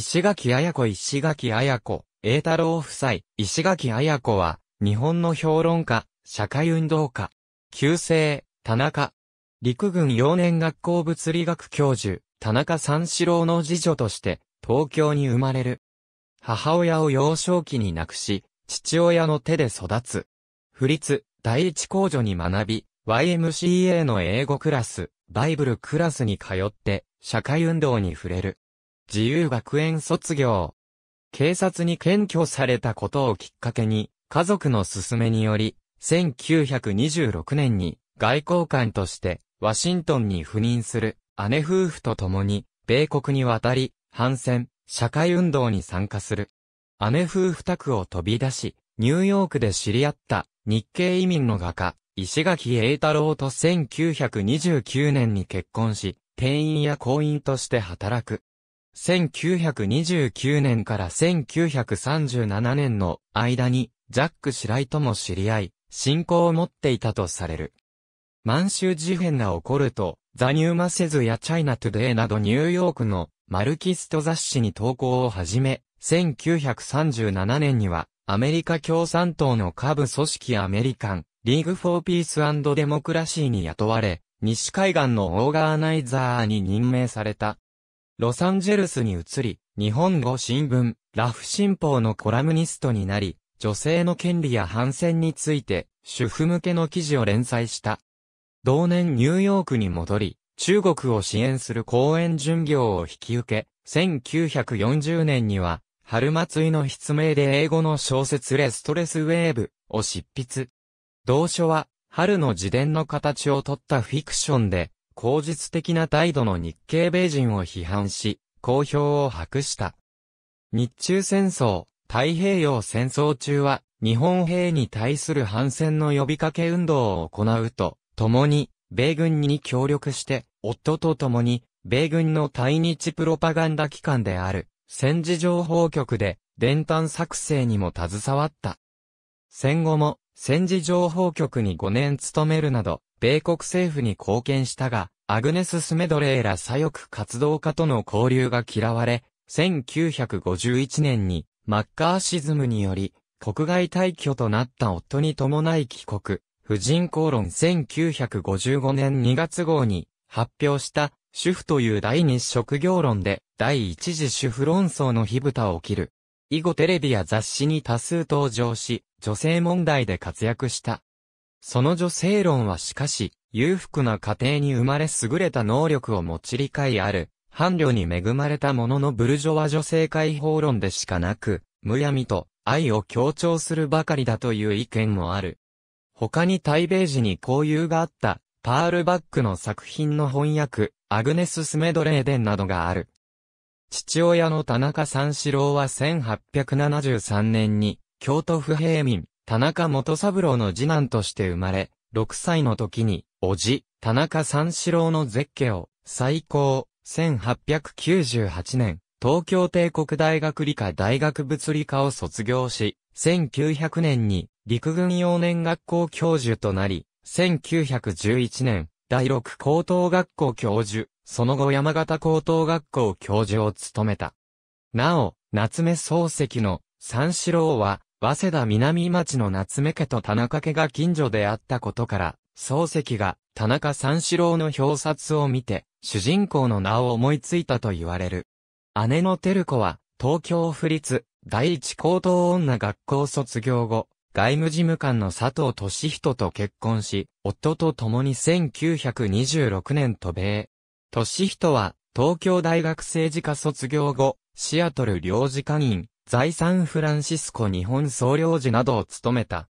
石垣綾子石垣綾子、栄太郎夫妻、石垣綾子は、日本の評論家、社会運動家、旧姓、田中、陸軍幼年学校物理学教授、田中三四郎の次女として、東京に生まれる。母親を幼少期に亡くし、父親の手で育つ。不立、第一公女に学び、YMCA の英語クラス、バイブルクラスに通って、社会運動に触れる。自由学園卒業。警察に検挙されたことをきっかけに、家族の勧めにより、1926年に外交官としてワシントンに赴任する姉夫婦と共に米国に渡り、反戦、社会運動に参加する。姉夫婦宅を飛び出し、ニューヨークで知り合った日系移民の画家、石垣栄太郎と1929年に結婚し、店員や行員として働く。1929年から1937年の間に、ジャック・シライとも知り合い、信仰を持っていたとされる。満州事変が起こると、ザ・ニューマセズやチャイナ・トゥデイなどニューヨークのマルキスト雑誌に投稿を始め、1937年にはアメリカ共産党の下部組織アメリカン、リーグ・フォー・ピース・デモクラシーに雇われ、西海岸のオーガーナイザーに任命された。ロサンゼルスに移り、日本語新聞、ラフ新報のコラムニストになり、女性の権利や反戦について、主婦向けの記事を連載した。同年ニューヨークに戻り、中国を支援する公園巡業を引き受け、1940年には、春祭りの筆名で英語の小説レストレスウェーブを執筆。同書は、春の自伝の形をとったフィクションで、口実的な態度の日系米人を批判し、公表を博した。日中戦争、太平洋戦争中は、日本兵に対する反戦の呼びかけ運動を行うと、共に、米軍に協力して、夫と共に、米軍の対日プロパガンダ機関である、戦時情報局で、伝端作成にも携わった。戦後も、戦時情報局に5年勤めるなど、米国政府に貢献したが、アグネス・スメドレーら左翼活動家との交流が嫌われ、1951年にマッカーシズムにより国外退去となった夫に伴い帰国、婦人公論1955年2月号に発表した主婦という第二職業論で第一次主婦論争の火蓋を切る。以後テレビや雑誌に多数登場し、女性問題で活躍した。その女性論はしかし、裕福な家庭に生まれ優れた能力を持ち理解ある、伴侶に恵まれたもののブルジョワ女性解放論でしかなく、むやみと愛を強調するばかりだという意見もある。他に対米時に交友があった、パールバックの作品の翻訳、アグネス・スメドレーデンなどがある。父親の田中三四郎は1873年に、京都府平民、田中元三郎の次男として生まれ、6歳の時に、おじ、田中三四郎の絶景を、最高、1898年、東京帝国大学理科大学物理科を卒業し、1900年に陸軍幼年学校教授となり、1911年、第六高等学校教授、その後山形高等学校教授を務めた。なお、夏目漱石の三四郎は、早稲田南町の夏目家と田中家が近所であったことから、漱石が田中三四郎の表札を見て、主人公の名を思いついたと言われる。姉の照子は、東京府立第一高等女学校卒業後、外務事務官の佐藤俊人と結婚し、夫と共に1926年渡米。俊人は、東京大学政治科卒業後、シアトル領事課員、在サンフランシスコ日本総領事などを務めた。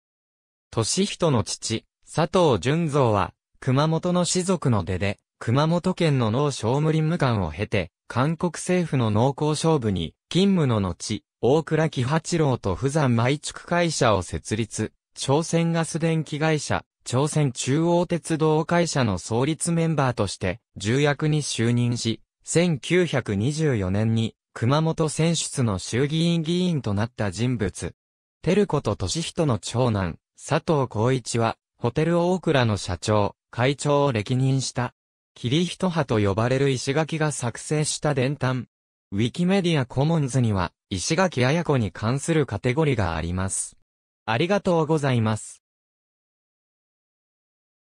俊人の父、佐藤純造は、熊本の士族の出で、熊本県の農商務林務官を経て、韓国政府の農工商部に、勤務の後、大倉喜八郎と富山毎築会社を設立、朝鮮ガス電気会社、朝鮮中央鉄道会社の創立メンバーとして、重役に就任し、1924年に、熊本選出の衆議院議員となった人物。テルと俊人の長男、佐藤浩一は、ホテル大倉の社長、会長を歴任した、キリヒト派と呼ばれる石垣が作成した伝端。ウィキメディアコモンズには、石垣綾子に関するカテゴリがあります。ありがとうございます。